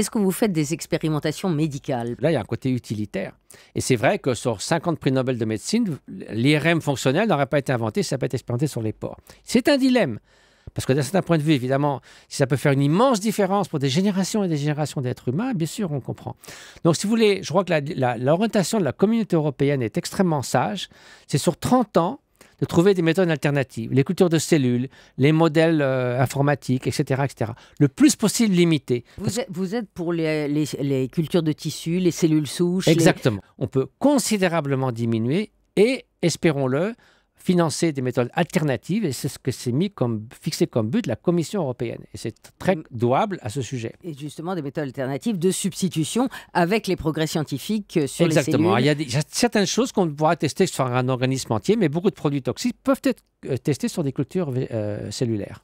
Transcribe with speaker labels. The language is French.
Speaker 1: est ce que vous faites des expérimentations médicales Là, il y a un côté utilitaire. Et c'est vrai que sur 50 prix Nobel de médecine, l'IRM fonctionnel n'aurait pas été inventé si ça n'avait pas été expérimenté sur les porcs. C'est un dilemme. Parce que d'un certain point de vue, évidemment, si ça peut faire une immense différence pour des générations et des générations d'êtres humains, bien sûr, on comprend. Donc, si vous voulez, je crois que l'orientation de la communauté européenne est extrêmement sage. C'est sur 30 ans, de trouver des méthodes alternatives, les cultures de cellules, les modèles euh, informatiques, etc., etc. Le plus possible limité. Vous êtes, pour les, cultures de tissus, les cellules souches Exactement. On peut considérablement diminuer et, espérons-le, financer des méthodes alternatives et c'est ce que s'est mis comme fixé comme but la Commission européenne. Et c'est très mm. douable à ce sujet. Et justement des méthodes alternatives de substitution avec les progrès scientifiques euh, sur Exactement. les cellules. Exactement. Il y a certaines choses qu'on pourra tester sur un organisme entier, mais beaucoup de produits toxiques peuvent être euh, testés sur des cultures euh, cellulaires.